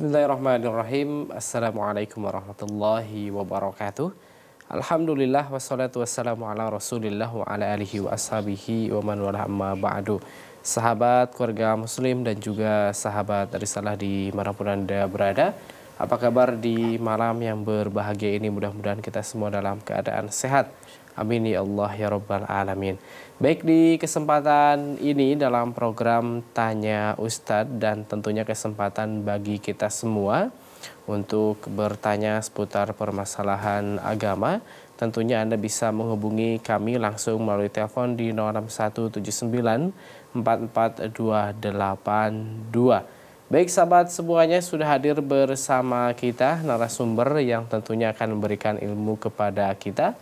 Bismillahirrahmanirrahim. Assalamualaikum warahmatullahi wabarakatuh. Alhamdulillah wassalatu wassalamu ala Rasulillah wa ala alihi wa ashabihi wa man wala amma ba'du. Sahabat keluarga muslim dan juga sahabat risalah di pun Anda berada, apa kabar di malam yang berbahagia ini? Mudah-mudahan kita semua dalam keadaan sehat. Amin ya Allah ya Rabbal Alamin. Baik di kesempatan ini dalam program Tanya Ustadz dan tentunya kesempatan bagi kita semua untuk bertanya seputar permasalahan agama. Tentunya Anda bisa menghubungi kami langsung melalui telepon di 0617944282. 44282. Baik sahabat semuanya sudah hadir bersama kita narasumber yang tentunya akan memberikan ilmu kepada kita.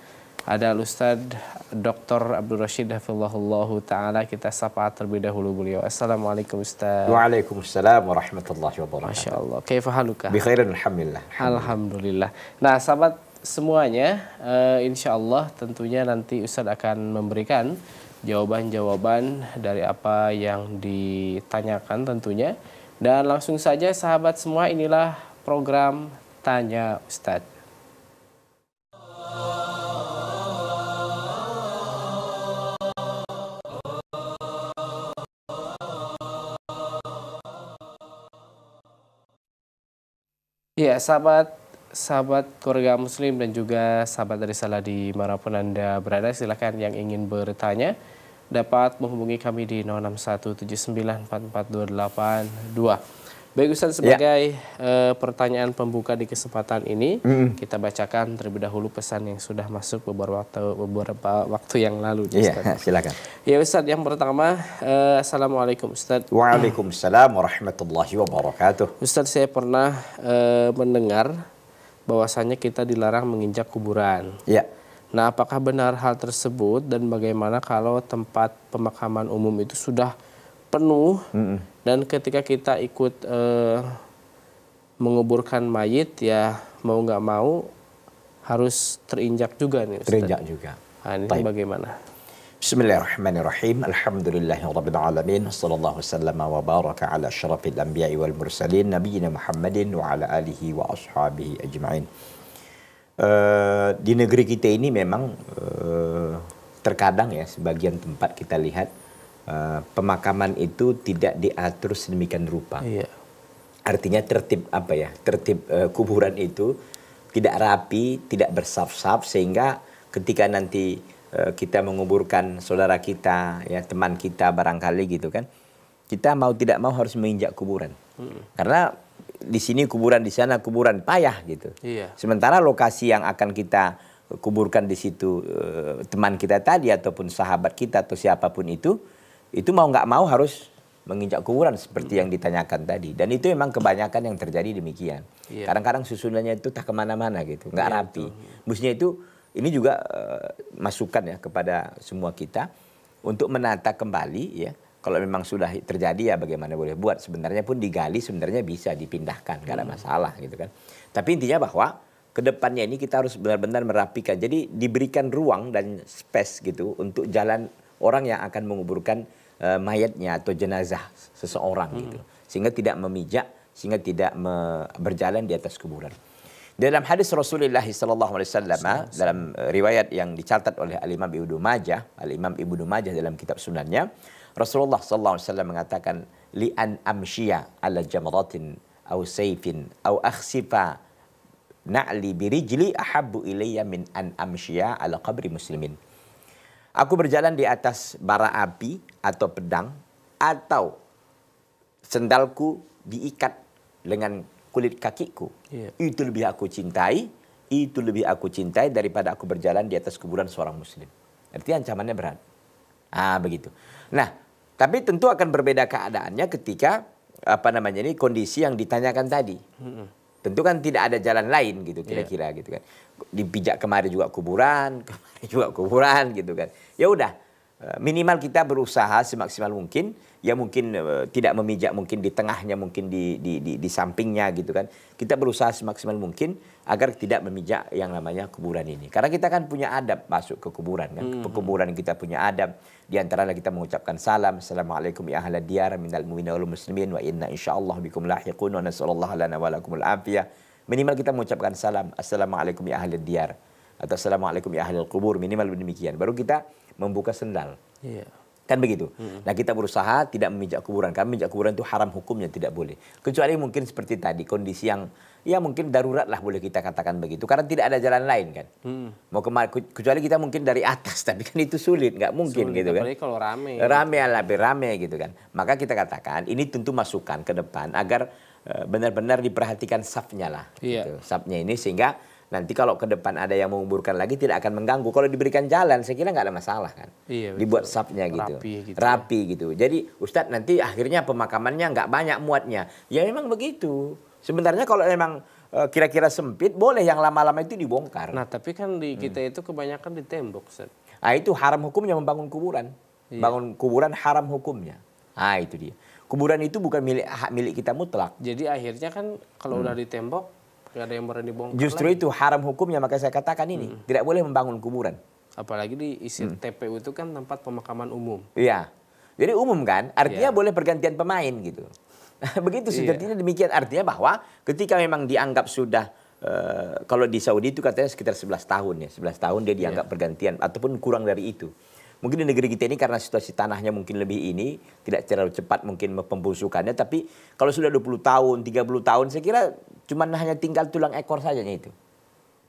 Ada Ustadz Dr. Abdul Rashid Hafizullahullah Ta'ala kita sapa terlebih dahulu beliau. Assalamualaikum Ustaz. Waalaikumsalam warahmatullahi wabarakatuh. Masya Allah. Kaifa haluka? Bi khairin alhamdulillah. Alhamdulillah. Nah sahabat semuanya uh, insya Allah tentunya nanti Ustaz akan memberikan jawaban-jawaban dari apa yang ditanyakan tentunya. Dan langsung saja sahabat semua inilah program Tanya Ustadz. Ya sahabat sahabat keluarga muslim dan juga sahabat dari salah pun Anda berada silahkan yang ingin bertanya dapat menghubungi kami di 0617944282. Baik Ustaz, ya. sebagai ya. uh, pertanyaan pembuka di kesempatan ini, mm. kita bacakan terlebih dahulu pesan yang sudah masuk beberapa waktu, beberapa waktu yang lalu. Iya, silakan. Ya Ustaz, yang pertama, uh, Assalamualaikum Ustaz. Waalaikumsalam warahmatullahi wabarakatuh. Ustaz, saya pernah uh, mendengar bahwasannya kita dilarang menginjak kuburan. Iya. Nah, apakah benar hal tersebut dan bagaimana kalau tempat pemakaman umum itu sudah penuh mm -mm. dan ketika kita ikut eh, menguburkan mayit ya mau nggak mau harus terinjak juga nih. Ustaz. Terinjak juga. Nah, ini Taib. bagaimana? Bismillahirrahmanirrahim. Alhamdulillahirabbil alamin. warahmatullahi wasallam wa baraka ala asyrafil anbiya'i wal mursalin nabiyina Muhammadin wa ala alihi wa ashabihi ajma'in. Eh, di negeri kita ini memang uh, terkadang ya sebagian tempat kita lihat uh, pemakaman itu tidak diatur sedemikian rupa. Iya. Artinya tertib apa ya? Tertib uh, kuburan itu tidak rapi, tidak bersaf-saf sehingga ketika nanti kita menguburkan saudara kita, ya teman kita barangkali gitu kan, kita mau tidak mau harus menginjak kuburan. Hmm. Karena di sini kuburan di sana kuburan payah gitu. Iya. Sementara lokasi yang akan kita eh, kuburkan di situ eh, teman kita tadi ataupun sahabat kita atau siapapun itu itu mau nggak mau harus menginjak kuburan seperti yang ditanyakan tadi dan itu memang kebanyakan yang terjadi demikian kadang iya. kadang-kadang susunannya itu tak kemana-mana gitu nggak iya, rapi iya. musnya itu ini juga uh, masukan ya kepada semua kita untuk menata kembali ya kalau memang sudah terjadi ya bagaimana boleh buat sebenarnya pun digali sebenarnya bisa dipindahkan gak ada hmm. masalah gitu kan tapi intinya bahwa kedepannya ini kita harus benar-benar merapikan jadi diberikan ruang dan space gitu untuk jalan orang yang akan menguburkan uh, mayatnya atau jenazah seseorang gitu. hmm. gitu sehingga tidak memijak sehingga tidak me berjalan di atas kuburan dalam hadis Rasulullah SAW, ah, dalam eh, riwayat yang dicatat oleh Al Imam Ibnu Majah Al Imam Ibnu Majah dalam kitab sunannya Rasulullah SAW mengatakan an amshiya ala jamratin au sayfin au akhsifa na'li birijli ahabbu ilayya min an amshiya ala qabri muslimin. Aku berjalan di atas bara api atau pedang atau sendalku diikat dengan kulit kakiku. Yeah. Itu lebih aku cintai, itu lebih aku cintai daripada aku berjalan di atas kuburan seorang muslim. Artinya ancamannya berat. Ah begitu. Nah, tapi tentu akan berbeda keadaannya ketika apa namanya ini kondisi yang ditanyakan tadi. Hmm. Tentu kan tidak ada jalan lain gitu iya. kira-kira yeah. gitu kan. Dipijak kemari juga kuburan, kemari juga kuburan gitu kan. Ya udah, Eh, minimal kita berusaha semaksimal mungkin ya mungkin uh, tidak memijak mungkin di tengahnya mungkin di, di di di sampingnya gitu kan kita berusaha semaksimal mungkin agar tidak memijak yang namanya kuburan ini karena kita kan punya adab masuk ke kuburan kan -hmm. kuburan kita punya adab di antaranya kita mengucapkan salam assalamualaikum ya ahla diyar minal mu'minin wal muslimin wa inna insyaallah bikum lahiqun wa nasallallahu lana wa al afiyah minimal kita mengucapkan salam assalamualaikum ya ahla diyar atau assalamualaikum ya ahli kubur minimal demikian baru kita membuka sendal. Yeah. Kan begitu. Mm. Nah kita berusaha tidak meminjak kuburan. Karena minjak kuburan itu haram hukumnya tidak boleh. Kecuali mungkin seperti tadi kondisi yang ya mungkin darurat lah boleh kita katakan begitu. Karena tidak ada jalan lain kan. Mm. Mau kemari Kecuali kita mungkin dari atas. Tapi kan itu sulit. Nggak mungkin sulit, gitu kan. kalau rame. Rame lah, rame gitu kan. Maka kita katakan ini tentu masukan ke depan agar eh, benar-benar diperhatikan safnya lah. Yeah. Gitu. Safnya ini sehingga nanti kalau ke depan ada yang menguburkan lagi tidak akan mengganggu. Kalau diberikan jalan, saya kira nggak ada masalah kan. Iya, betul. Dibuat sapnya gitu. Rapi gitu. Ya. Rapi gitu. Jadi Ustadz nanti akhirnya pemakamannya nggak banyak muatnya. Ya memang begitu. Sebenarnya kalau memang eh, kira-kira sempit, boleh yang lama-lama itu dibongkar. Nah tapi kan di hmm. kita hmm. itu kebanyakan di tembok. Ustaz. Nah itu haram hukumnya membangun kuburan. Iya. Bangun kuburan haram hukumnya. Ah itu dia. Kuburan itu bukan milik hak milik kita mutlak. Jadi akhirnya kan kalau hmm. udah di tembok Gak ada yang berani bongkar. Justru lagi. itu haram hukumnya makanya saya katakan ini hmm. tidak boleh membangun kuburan. Apalagi diisi hmm. TPU itu kan tempat pemakaman umum. Iya. Jadi umum kan, artinya ya. boleh pergantian pemain gitu. Begitu iya. sejatinya iya. demikian artinya bahwa ketika memang dianggap sudah Uh, kalau di Saudi itu katanya sekitar 11 tahun ya, 11 tahun dia iya. dianggap yeah. pergantian ataupun kurang dari itu. Mungkin di negeri kita ini karena situasi tanahnya mungkin lebih ini, tidak terlalu cepat mungkin pembusukannya. Tapi kalau sudah 20 tahun, 30 tahun, saya kira cuma hanya tinggal tulang ekor saja itu.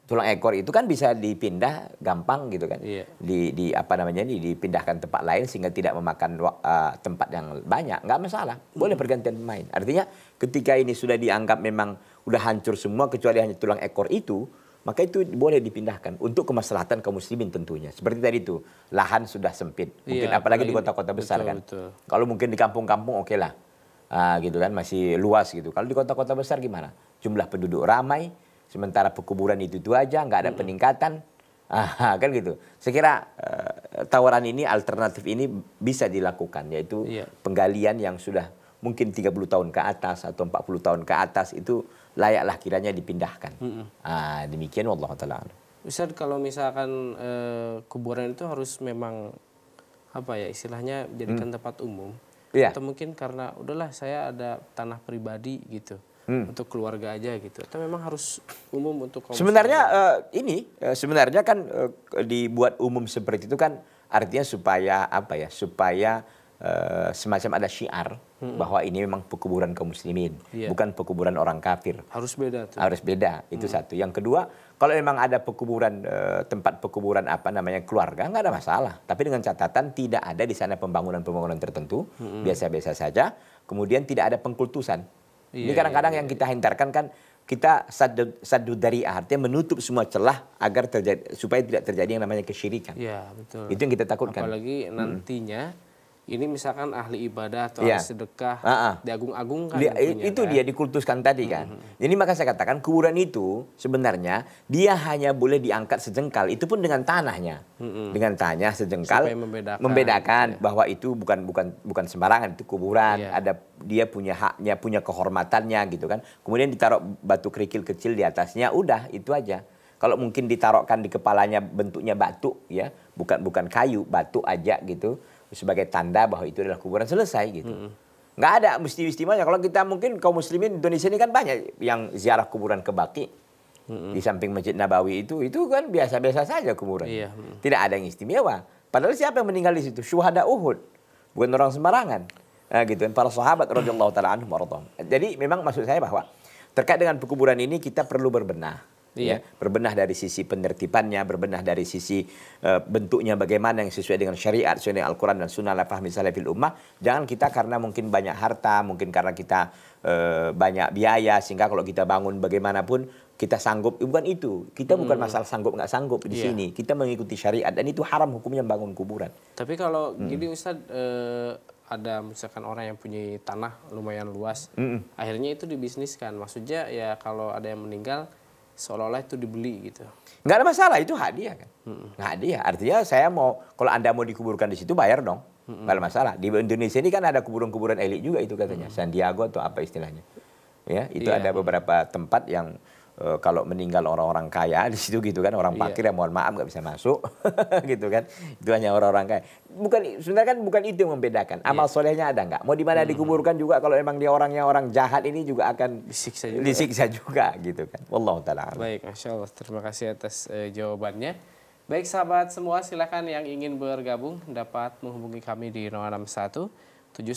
Tulang ekor itu kan bisa dipindah gampang gitu kan. Iya. Di, di apa namanya ini dipindahkan tempat lain sehingga tidak memakan uh, tempat yang banyak. Nggak masalah, boleh pergantian iya. pemain. Artinya ketika ini sudah dianggap memang udah hancur semua kecuali hanya tulang ekor itu, maka itu boleh dipindahkan untuk kemaslahatan kaum muslimin tentunya. Seperti tadi itu, lahan sudah sempit. Iya, mungkin ya, apalagi di kota-kota besar betul, kan. Betul. Kalau mungkin di kampung-kampung oke okay lah. Uh, gitu kan masih luas gitu. Kalau di kota-kota besar gimana? Jumlah penduduk ramai, sementara pekuburan itu itu aja, nggak ada -hmm. peningkatan. Ah, kan gitu. Saya kira uh, tawaran ini, alternatif ini bisa dilakukan, yaitu yeah. penggalian yang sudah mungkin 30 tahun ke atas atau 40 tahun ke atas itu layaklah kiranya dipindahkan. Mm -hmm. ah, demikian Allah taala. Ustaz kalau misalkan e, kuburan itu harus memang apa ya istilahnya jadikan mm. tempat umum yeah. atau mungkin karena udahlah saya ada tanah pribadi gitu hmm. untuk keluarga aja gitu atau memang harus umum untuk kaum sebenarnya uh, ini uh, sebenarnya kan uh, dibuat umum seperti itu kan artinya supaya apa ya supaya Eh, semacam ada syiar hmm. bahwa ini memang pekuburan kaum muslimin, yeah. bukan pekuburan orang kafir. Harus beda tuh. Harus beda, itu hmm. satu. Yang kedua, kalau memang ada pekuburan eh, tempat pekuburan apa namanya keluarga nggak ada masalah, tapi dengan catatan tidak ada di sana pembangunan-pembangunan tertentu, hmm. biasa-biasa hmm. saja. Kemudian tidak ada pengkultusan. Yeah, ini iya, kadang-kadang yeah, yeah. yang iya. kita hintarkan kan kita sadu, sadu dari artinya menutup semua celah agar terjadi supaya tidak terjadi yang namanya kesyirikan. Ya, betul. Itu yang kita takutkan. Apalagi hmm. nantinya hmm ini misalkan ahli ibadah atau ya. sedekah uh -uh. diagung-agungkan. Dia, ya, itu kan? dia dikultuskan tadi kan. Mm-hmm. Jadi maka saya katakan kuburan itu sebenarnya dia hanya boleh diangkat sejengkal itu pun dengan tanahnya. Mm-hmm. Dengan tanah sejengkal Supaya membedakan, membedakan ya. bahwa itu bukan bukan bukan sembarangan itu kuburan, yeah. ada dia punya haknya, punya kehormatannya gitu kan. Kemudian ditaruh batu kerikil kecil di atasnya, udah itu aja. Kalau mungkin ditaruhkan di kepalanya bentuknya batu ya, bukan bukan kayu, batu aja gitu sebagai tanda bahwa itu adalah kuburan selesai gitu. Mm -hmm. Nggak ada istimewa-istimewanya. Kalau kita mungkin kaum muslimin Indonesia ini kan banyak yang ziarah kuburan ke Baki. Mm -hmm. Di samping Masjid Nabawi itu, itu kan biasa-biasa saja kuburan. Iya. Mm -hmm. Tidak ada yang istimewa. Padahal siapa yang meninggal di situ? Syuhada Uhud. Bukan orang sembarangan. Nah, gitu kan para sahabat radhiyallahu taala anhum Jadi memang maksud saya bahwa terkait dengan pekuburan ini kita perlu berbenah. Ya, iya. Ya. Berbenah dari sisi penertibannya, berbenah dari sisi uh, bentuknya bagaimana yang sesuai dengan syariat, sesuai dengan Al-Quran dan Sunnah, lafah misalnya fil ummah. Jangan kita karena mungkin banyak harta, mungkin karena kita uh, banyak biaya, sehingga kalau kita bangun bagaimanapun kita sanggup eh, bukan itu kita hmm. bukan masalah sanggup nggak sanggup di yeah. sini kita mengikuti syariat dan itu haram hukumnya bangun kuburan tapi kalau hmm. gini Ustadz eh, ada misalkan orang yang punya tanah lumayan luas hmm. akhirnya itu dibisniskan maksudnya ya kalau ada yang meninggal seolah-olah itu dibeli gitu. Enggak ada masalah, itu hadiah kan. Hmm. Hadiah, artinya saya mau, kalau Anda mau dikuburkan di situ bayar dong. Hmm. Nggak ada masalah. Di Indonesia ini kan ada kuburan-kuburan elit juga itu katanya. Hmm. Sandiago atau apa istilahnya. Ya, itu yeah. ada beberapa tempat yang Eh, kalau meninggal orang-orang kaya di situ gitu kan orang iya. fakir yeah. ya mohon maaf nggak bisa masuk gitu kan itu hanya orang-orang kaya bukan sebenarnya kan bukan itu yang membedakan amal yeah. solehnya ada nggak mau di mana hmm. dikuburkan juga kalau emang dia orangnya orang jahat ini juga akan disiksa juga, disiksa juga gitu kan Allah taala baik masya allah terima kasih atas uh, jawabannya baik sahabat semua silakan yang ingin bergabung dapat menghubungi kami di 061 dua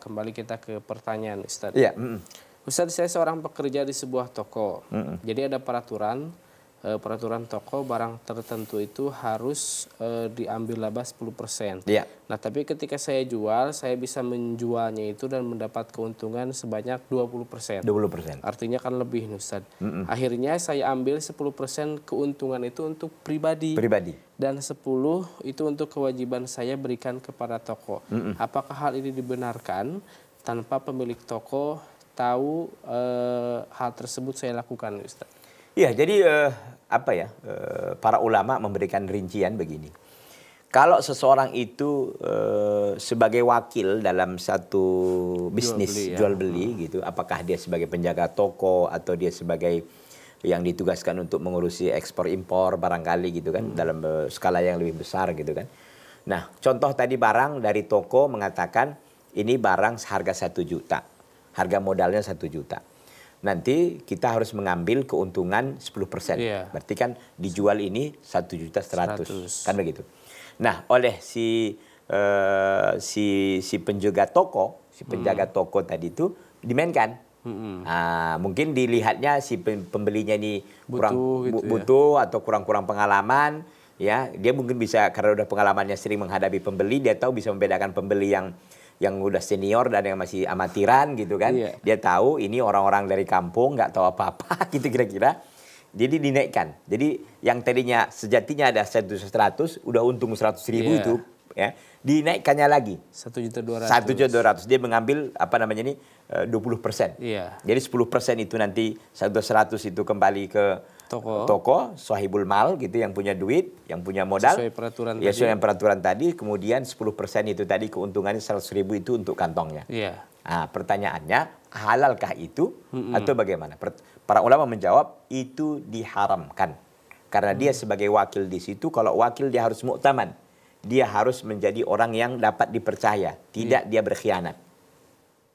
Kembali kita ke pertanyaan Ustaz. Iya. Mm -hmm. Ustaz saya seorang pekerja di sebuah toko. Mm -hmm. Jadi ada peraturan eh, peraturan toko barang tertentu itu harus eh, diambil laba 10%. Yeah. Nah, tapi ketika saya jual, saya bisa menjualnya itu dan mendapat keuntungan sebanyak 20%. 20%. Artinya kan lebih Ustaz. Mm -hmm. Akhirnya saya ambil 10% keuntungan itu untuk pribadi. Pribadi. Dan 10 itu untuk kewajiban saya berikan kepada toko. Mm -hmm. Apakah hal ini dibenarkan tanpa pemilik toko tahu e, hal tersebut saya lakukan Ustaz? Iya, jadi e, apa ya? E, para ulama memberikan rincian begini. Kalau seseorang itu e, sebagai wakil dalam satu bisnis jual beli, ya. jual beli hmm. gitu, apakah dia sebagai penjaga toko atau dia sebagai yang ditugaskan untuk mengurusi ekspor impor barangkali gitu kan hmm. dalam skala yang lebih besar gitu kan. Nah, contoh tadi barang dari toko mengatakan ini barang seharga satu juta harga modalnya satu juta. Nanti kita harus mengambil keuntungan 10 persen. Yeah. Berarti kan dijual ini satu juta seratus, kan begitu. Nah, oleh si uh, si si penjaga toko, si hmm. penjaga hmm. toko tadi itu dimainkan. -hmm. Nah, mungkin dilihatnya si pembelinya ini kurang butuh, gitu ya. butuh ya. atau kurang-kurang pengalaman ya dia mungkin bisa karena udah pengalamannya sering menghadapi pembeli dia tahu bisa membedakan pembeli yang yang udah senior dan yang masih amatiran gitu kan. Yeah. Dia tahu ini orang-orang dari kampung nggak tahu apa-apa gitu kira-kira. Jadi dinaikkan. Jadi yang tadinya sejatinya ada satu seratus, udah untung seratus ribu yeah. itu ya dinaikkannya lagi satu juta dua ratus satu juta dua ratus dia mengambil apa namanya ini eh, dua puluh persen iya. jadi sepuluh persen itu nanti satu seratus itu kembali ke toko, toko sohibul mal gitu yang punya duit, yang punya modal. Sesuai peraturan ya, tadi. peraturan tadi, kemudian 10% itu tadi keuntungannya seratus ribu itu untuk kantongnya. Iya. Nah, pertanyaannya, halalkah itu mm -hmm. atau bagaimana? Para ulama menjawab, itu diharamkan. Karena mm. dia sebagai wakil di situ, kalau wakil dia harus muktaman. Dia harus menjadi orang yang dapat dipercaya, tidak yeah. dia berkhianat.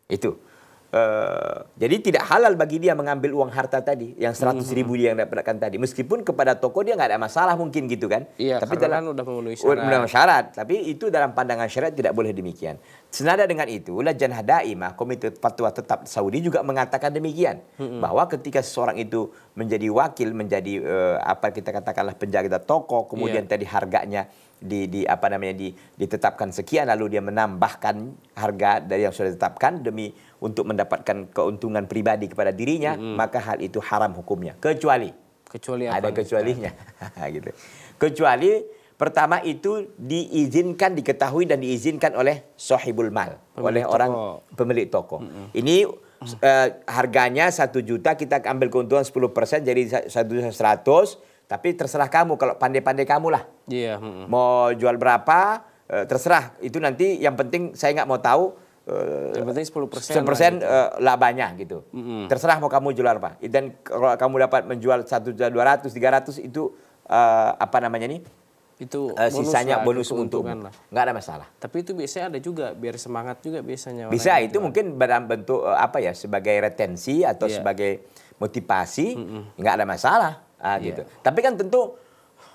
Itu. Eh, jadi tidak halal bagi dia mengambil uang harta tadi yang seratus ribu dia yang dapatkan tadi meskipun kepada toko dia nggak ada masalah mungkin gitu kan iya, tapi dalam sudah kan memenuhi syarat. syarat tapi itu dalam pandangan syarat tidak boleh demikian senada dengan itu Lajan mah Komite Fatwa Tetap Saudi juga mengatakan demikian hmm. bahwa ketika seseorang itu menjadi wakil menjadi uh, apa kita katakanlah penjaga toko kemudian yeah. tadi harganya di, di apa namanya di, ditetapkan sekian lalu dia menambahkan harga dari yang sudah ditetapkan demi untuk mendapatkan keuntungan pribadi kepada dirinya -hmm. maka hal itu haram hukumnya kecuali kecuali apa ada kecualinya gitu kecuali pertama itu diizinkan diketahui dan diizinkan oleh sohibul mal pemilik oleh toko. orang pemilik toko -hmm. ini uh, harganya satu juta kita ambil keuntungan 10% jadi satu seratus tapi terserah kamu kalau pandai-pandai kamu lah. Iya. Yeah. Hmm. Mau jual berapa eh, terserah. Itu nanti yang penting saya nggak mau tahu. Eh, yang penting 10 persen. 10 persen gitu. Eh, labanya gitu. Mm -hmm. Terserah mau kamu jual apa. Dan kalau kamu dapat menjual satu juta dua ratus tiga ratus itu uh, apa namanya nih? itu uh, sisanya lah, bonus untuk nggak ada masalah. Tapi itu biasanya ada juga biar semangat juga biasanya. Bisa itu jual. Gitu mungkin dalam bentuk uh, apa ya sebagai retensi atau yeah. sebagai motivasi nggak -mm. nggak ada masalah ah, iya. gitu. Tapi kan tentu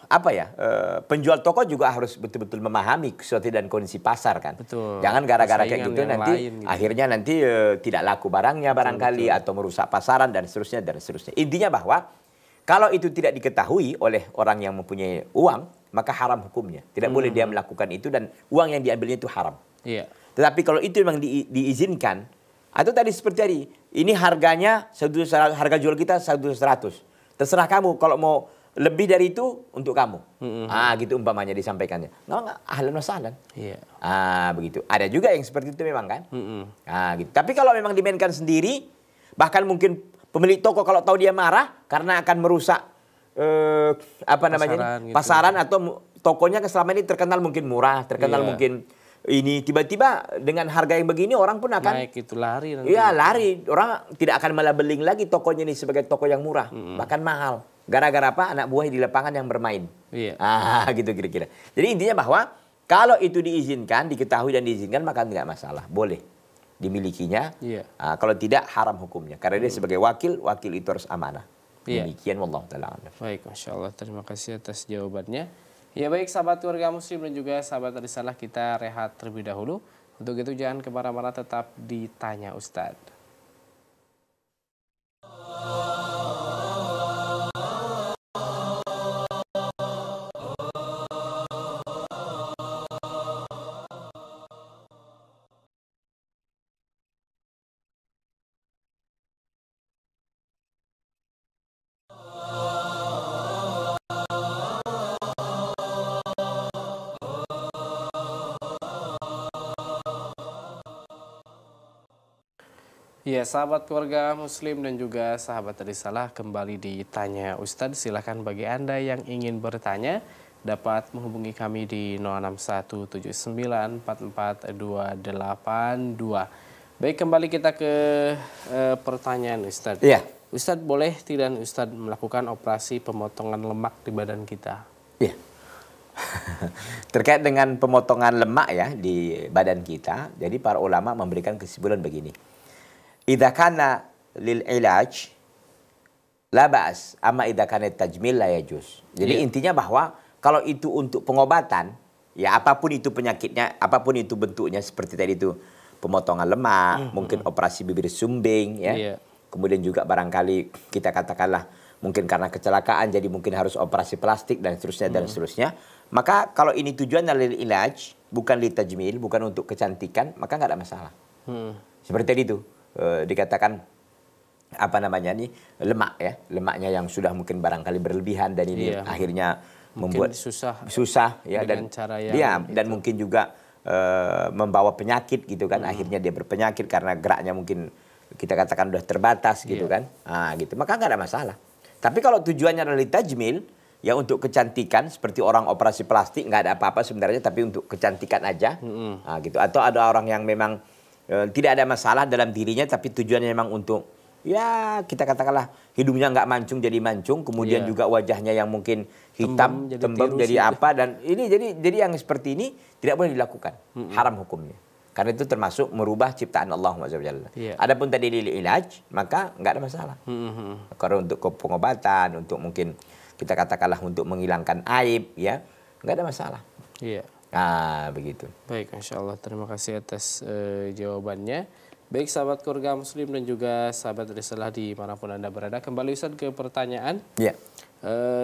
apa ya e, penjual toko juga harus betul-betul memahami situasi dan kondisi pasar kan. Betul. Jangan gara-gara kayak gitu nanti lain, gitu. akhirnya nanti e, tidak laku barangnya barangkali betul, atau merusak pasaran dan seterusnya dan seterusnya. Intinya bahwa kalau itu tidak diketahui oleh orang yang mempunyai uang maka haram hukumnya. Tidak hmm. boleh dia hmm. melakukan itu dan uang yang diambilnya itu haram. Iya. Tetapi kalau itu memang di, diizinkan atau tadi seperti tadi ini harganya harga jual kita satu 100 Terserah kamu kalau mau lebih dari itu untuk kamu. Mm-hmm. Ah gitu umpamanya disampaikannya. Nggak nggak ahlan wasalan Iya. Yeah. Ah begitu. Ada juga yang seperti itu memang kan. Mm-hmm. Ah gitu. Tapi kalau memang dimainkan sendiri, bahkan mungkin pemilik toko kalau tahu dia marah karena akan merusak eh, apa pasaran namanya pasaran, gitu. atau tokonya selama ini terkenal mungkin murah, terkenal yeah. mungkin ini tiba-tiba dengan harga yang begini orang pun akan naik itu lari nanti. Iya, lari. Orang tidak akan malah melabeling lagi tokonya ini sebagai toko yang murah, -hmm. bahkan mahal. Gara-gara apa? Anak buah di lapangan yang bermain. Iya. Ah, gitu kira-kira. Jadi intinya bahwa kalau itu diizinkan, diketahui dan diizinkan maka tidak masalah, boleh dimilikinya. Iya. Uh, kalau tidak haram hukumnya karena dia mm. sebagai wakil, wakil itu harus amanah. Iya. Demikian wallahu taala. Baik, masyaAllah Terima kasih atas jawabannya. Ya baik sahabat keluarga muslim dan juga sahabat risalah kita rehat terlebih dahulu. Untuk itu jangan kemana-mana tetap ditanya Ustadz. Ya, sahabat keluarga muslim dan juga sahabat risalah kembali ditanya Ustadz. silakan bagi Anda yang ingin bertanya dapat menghubungi kami di 0617944282. Baik, kembali kita ke e, pertanyaan Ustadz. Iya. Ustadz boleh tidak Ustadz melakukan operasi pemotongan lemak di badan kita? Iya. Terkait dengan pemotongan lemak ya di badan kita, jadi para ulama memberikan kesimpulan begini Ida kana lil ilaj Labas ama ida kana tajmil la jus. Jadi yeah. intinya bahwa kalau itu untuk pengobatan ya apapun itu penyakitnya, apapun itu bentuknya seperti tadi itu pemotongan lemak, mm -hmm. mungkin hmm, hmm. operasi bibir sumbing ya. Yeah. Kemudian juga barangkali kita katakanlah mungkin karena kecelakaan jadi mungkin harus operasi plastik dan seterusnya hmm. dan seterusnya. Maka kalau ini tujuan lil ilaj, bukan lil tajmil, bukan untuk kecantikan, maka nggak ada masalah. Hmm. Seperti itu. Eh, dikatakan apa namanya nih lemak ya lemaknya yang sudah mungkin barangkali berlebihan dan ini iya. akhirnya membuat susah susah ya dan cara yang ya, dan mungkin juga uh, membawa penyakit gitu kan hmm. akhirnya dia berpenyakit karena geraknya mungkin kita katakan sudah terbatas gitu iya. kan nah, gitu maka nggak ada masalah tapi kalau tujuannya adalah tajmil ya untuk kecantikan seperti orang operasi plastik nggak ada apa-apa sebenarnya tapi untuk kecantikan aja hmm. nah, gitu atau ada orang yang memang Eh, tidak ada masalah dalam dirinya tapi tujuannya memang untuk ya kita katakanlah hidungnya nggak mancung jadi mancung kemudian yeah. juga wajahnya yang mungkin hitam tembem jadi, tembem jadi apa dan ini jadi jadi yang seperti ini tidak boleh dilakukan mm -hmm. haram hukumnya karena itu termasuk merubah ciptaan Allah SWT. Yeah. Adapun tadi lil ilaj maka nggak ada masalah. Mm -hmm. Karena untuk pengobatan, untuk mungkin kita katakanlah untuk menghilangkan aib ya, nggak ada masalah. Yeah. Ah, begitu. Baik, Insya Allah. Terima kasih atas uh, jawabannya. Baik, sahabat keluarga muslim dan juga sahabat risalah manapun Anda berada. Kembali Ustaz ke pertanyaan. Iya.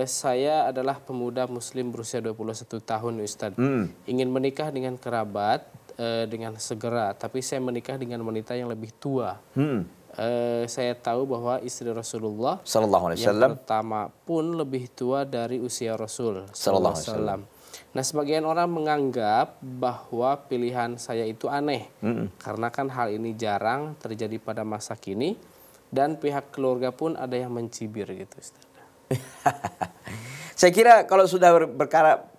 saya adalah pemuda muslim berusia 21 tahun Ustaz. Hmm. Ingin menikah dengan kerabat uh, dengan segera, tapi saya menikah dengan wanita yang lebih tua. Hmm. Uh, saya tahu bahwa istri Rasulullah Sallallahu Alaihi Wasallam pertama pun lebih tua dari usia Rasul Sallallahu Alaihi Wasallam. Nah, sebagian orang menganggap bahwa pilihan saya itu aneh, mm karena kan hal ini jarang terjadi pada masa kini, dan pihak keluarga pun ada yang mencibir gitu, saya kira kalau sudah berkara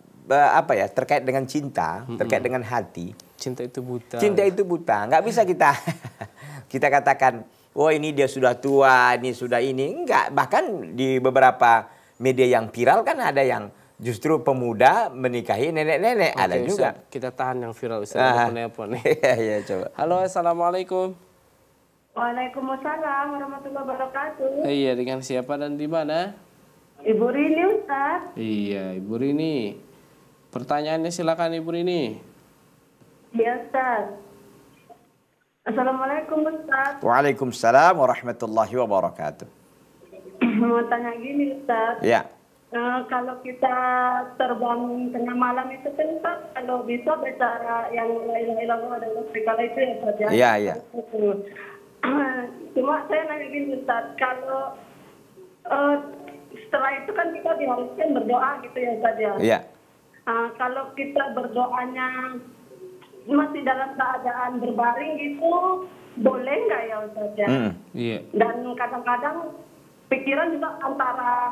apa ya terkait dengan cinta, mm terkait dengan hati, cinta itu buta. Cinta itu buta, nggak bisa kita kita katakan, wah oh, ini dia sudah tua, ini sudah ini, nggak Bahkan di beberapa media yang viral kan ada yang justru pemuda menikahi nenek-nenek ada juga. Ustaz, kita tahan yang viral Ustaz ah. telepon Iya, iya coba. Halo, Assalamualaikum. Waalaikumsalam warahmatullahi wabarakatuh. Iya, dengan siapa dan di mana? Ibu Rini Ustaz. Iya, Ibu Rini. Pertanyaannya silakan Ibu Rini. Iya, Ustaz. Assalamualaikum Ustaz. Waalaikumsalam warahmatullahi wabarakatuh. Mau tanya gini Ustaz. Iya. Eh, kalau kita terbang tengah malam itu kan Pak, kalau bisa bicara yang lain-lain adalah segala itu ya Pak ya. Iya, iya. Cuma saya nanya gini Ustaz, kalau uh, setelah itu kan kita diharuskan berdoa gitu ya Ustaz ya. Iya. Uh, kalau kita berdoanya masih dalam keadaan berbaring gitu, boleh nggak ya Ustaz ya? Mm, iya. Dan kadang-kadang pikiran juga antara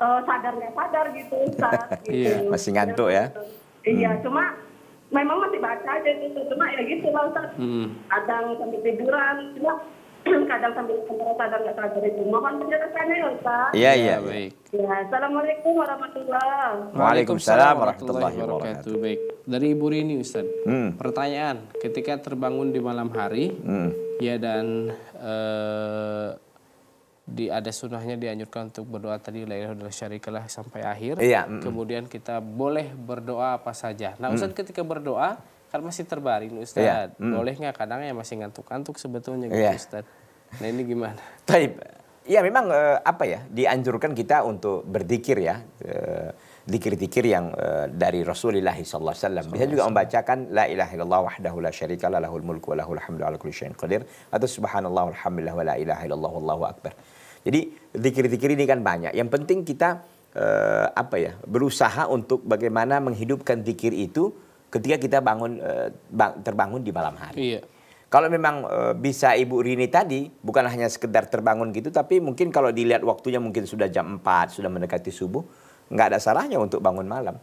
uh, sadar nggak sadar gitu Ustaz. gitu. Iya, masih ngantuk ya. Iya, Hmm. Iya, cuma memang masih baca aja gitu. Cuma ya gitu lah Ustaz. Hmm. Kadang sambil tiduran, cuma kadang sambil sementara sadar nggak sadar itu. Mohon penjelasannya ya Ustaz. Iya, iya, ya, baik. Ya, Assalamualaikum warahmatullahi Waalaikumsalam warahmatullahi wabarakatuh. Baik. Dari Ibu Rini Ustaz. Hmm. Pertanyaan, ketika terbangun di malam hari, hmm. ya dan Uh, di ada sunnahnya dianjurkan untuk berdoa tadi la ilaha syarikalah sampai akhir. Iya. Mm. Kemudian kita boleh berdoa apa saja. Nah, Ustaz mm. ketika berdoa kan masih terbaring Ustaz. Iya. Mm. Boleh nggak kadang ya masih ngantuk-ngantuk sebetulnya gitu iya. Ustaz. Nah, ini gimana? Taib. Ya memang eh, apa ya dianjurkan kita untuk berzikir ya. Zikir-zikir eh, yang eh, dari Rasulullah wasallam. Bisa juga membacakan La ilaha illallah wahdahu la syarika la lahul mulku wa lahul hamdu ala kulli syai'in qadir. Atau subhanallah walhamdulillah wa la ilaha illallah wallahu akbar. Jadi zikir-zikir ini kan banyak. Yang penting kita uh, apa ya berusaha untuk bagaimana menghidupkan zikir itu ketika kita bangun uh, terbangun di malam hari. Iya. Kalau memang e, bisa Ibu Rini tadi, bukan hanya sekedar terbangun gitu, tapi mungkin kalau dilihat waktunya mungkin sudah jam 4, sudah mendekati subuh, nggak ada salahnya untuk bangun malam.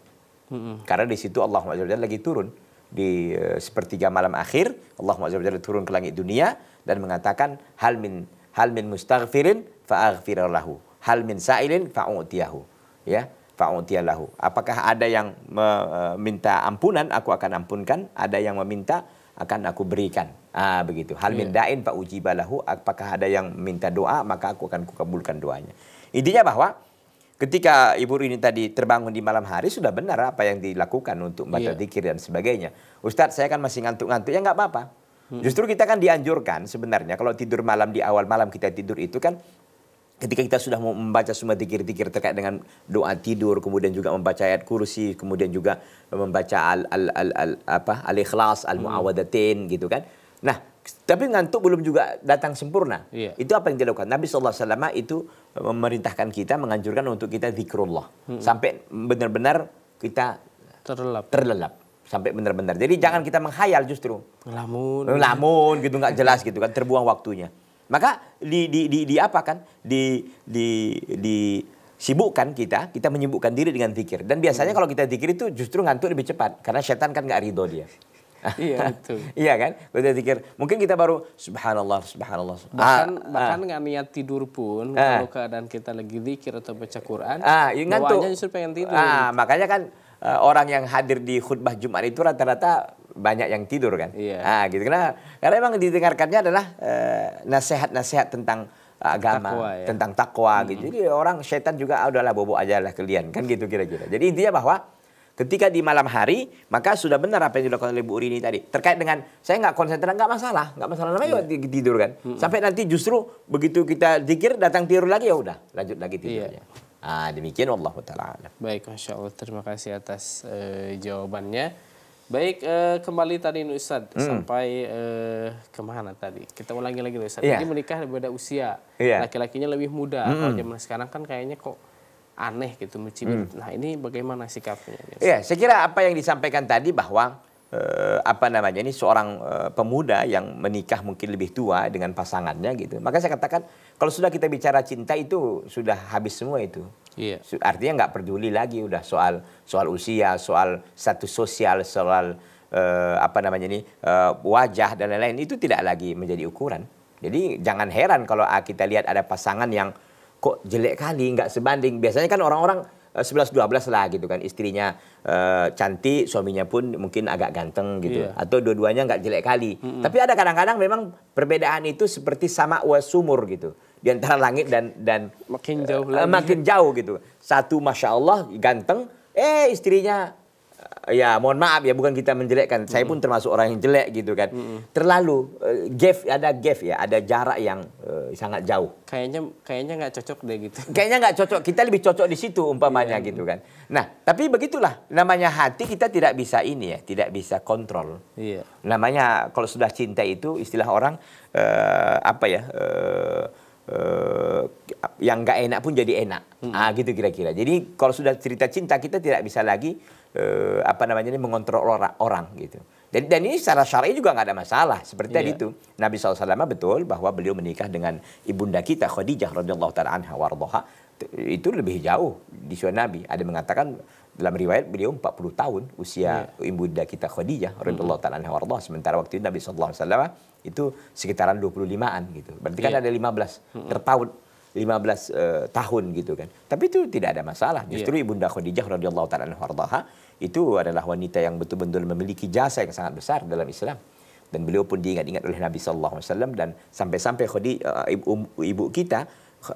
Mm-hmm. Karena di situ Allah SWT lagi turun. Di e, sepertiga malam akhir, Allah SWT turun ke langit dunia dan mengatakan, Hal min, hal min mustaghfirin fa'aghfirallahu. Hal min sa'ilin fa'u'tiyahu. Ya, fa'u'tiyallahu Apakah ada yang meminta ampunan, aku akan ampunkan. Ada yang meminta, akan aku berikan. Ah, begitu. Hal min ya. da'in fa'ujibalahu. Apakah ada yang minta doa, maka aku akan kukabulkan doanya. Intinya bahwa ketika ibu ini tadi terbangun di malam hari sudah benar apa yang dilakukan untuk baca yeah. zikir dan sebagainya. Ustadz saya kan masih ngantuk-ngantuk ya nggak apa-apa. Hmm. Justru kita kan dianjurkan sebenarnya kalau tidur malam di awal malam kita tidur itu kan ketika kita sudah mau membaca semua dikir-dikir terkait dengan doa tidur, kemudian juga membaca ayat kursi, kemudian juga membaca al al al, al apa al ikhlas, al muawadatin hmm. gitu kan. Nah, tapi ngantuk belum juga datang sempurna. Yeah. Itu apa yang dilakukan Nabi saw itu memerintahkan kita, menganjurkan untuk kita zikrullah hmm. sampai benar-benar kita terlelap. Terlelap sampai benar-benar. Jadi jangan kita menghayal justru. Lamun. Lamun gitu nggak jelas gitu kan terbuang waktunya. Maka di di di, di apa kan? Di di di sibukkan kita, kita menyibukkan diri dengan zikir. Dan biasanya hmm. kalau kita zikir itu justru ngantuk lebih cepat karena setan kan gak ridho dia. iya betul. iya kan? Kita zikir. Mungkin kita baru subhanallah, subhanallah. Bahkan ah, bahkan ah. nggak Gak niat tidur pun ah. kalau keadaan kita lagi zikir atau baca Quran, ah, ya, ngantuk. justru pengen tidur. Ah, makanya kan uh, orang yang hadir di khutbah Jumat itu rata-rata banyak yang tidur kan. Iya. Nah, gitu karena karena emang didengarkannya adalah eh, nasihat-nasihat uh, nasihat -nasihat tentang eh, agama, takwa, ya? tentang takwa hmm. gitu. Jadi orang setan juga ah, udahlah bobo aja lah kalian kan gitu kira-kira. Jadi intinya bahwa ketika di malam hari maka sudah benar apa yang dilakukan oleh Bu Rini tadi terkait dengan saya nggak konsentrasi nggak masalah nggak masalah namanya yeah. tidur kan mm -hmm. sampai nanti justru begitu kita zikir datang tidur lagi ya udah lanjut lagi iya. tidurnya yeah. Ah, demikian Allah taala. Baik, Masya Allah. Terima kasih atas uh, jawabannya. Baik, eh, kembali tadi Ustaz hmm. sampai eh, kemana tadi? Kita ulangi lagi Ustaz. Yeah. Jadi menikah berbeda usia. Yeah. Laki-lakinya lebih muda. Hmm. Kalau zaman sekarang kan kayaknya kok aneh gitu mencibir. Hmm. Nah ini bagaimana sikapnya? Ya, yeah, saya kira apa yang disampaikan tadi bahwa eh, apa namanya ini seorang uh, pemuda yang menikah mungkin lebih tua dengan pasangannya gitu. Maka saya katakan kalau sudah kita bicara cinta itu sudah habis semua itu. Yeah. Artinya nggak peduli lagi udah soal soal usia, soal status sosial, soal uh, apa namanya ini uh, wajah dan lain-lain itu tidak lagi menjadi ukuran. Jadi jangan heran kalau ah, kita lihat ada pasangan yang kok jelek kali nggak sebanding. Biasanya kan orang-orang 11-12 eh, lah gitu kan istrinya uh, cantik suaminya pun mungkin agak ganteng gitu yeah. atau dua-duanya nggak jelek kali mm -hmm. tapi ada kadang-kadang memang perbedaan itu seperti sama sumur gitu di antara langit dan dan makin eh, jauh uh, lagi. makin jauh gitu. Satu masya Allah ganteng, eh istrinya uh, ya mohon maaf ya bukan kita menjelekkan. Mm. Saya pun termasuk orang yang jelek gitu kan. Mm. Terlalu uh, gap ada gap ya, ada jarak yang uh, sangat jauh. Kayaknya kayaknya nggak cocok deh gitu. Kayaknya nggak cocok. Kita lebih cocok di situ umpamanya yeah. gitu kan. Nah tapi begitulah namanya hati kita tidak bisa ini ya, tidak bisa kontrol. Yeah. Namanya kalau sudah cinta itu istilah orang uh, apa ya? Uh, Uh, yang nggak enak pun jadi enak, hmm. ah gitu kira-kira. Jadi kalau sudah cerita cinta kita tidak bisa lagi uh, apa namanya ini mengontrol orang, orang gitu. Dan, dan ini secara syar'i juga nggak ada masalah seperti yeah. tadi iya. itu. Nabi SAW betul bahwa beliau menikah dengan ibunda kita Khadijah radhiyallahu taala anha itu lebih jauh di sunnah Nabi. Ada mengatakan dalam riwayat beliau 40 tahun usia yeah. ibunda kita Khadijah radhiyallahu taala anha warḍah sementara waktu itu Nabi sallallahu alaihi wasallam itu sekitaran 25-an gitu. Berarti yeah. kan iya. ada 15 terpaut 15 uh, tahun gitu kan. Tapi itu tidak ada masalah. Iya. Justru yeah. ibunda Khadijah radhiyallahu taala anha warḍah itu adalah wanita yang betul-betul memiliki jasa yang sangat besar dalam Islam dan beliau pun diingat-ingat oleh Nabi sallallahu alaihi wasallam dan sampai-sampai Khadijah eh, uh, ibu, um, ibu kita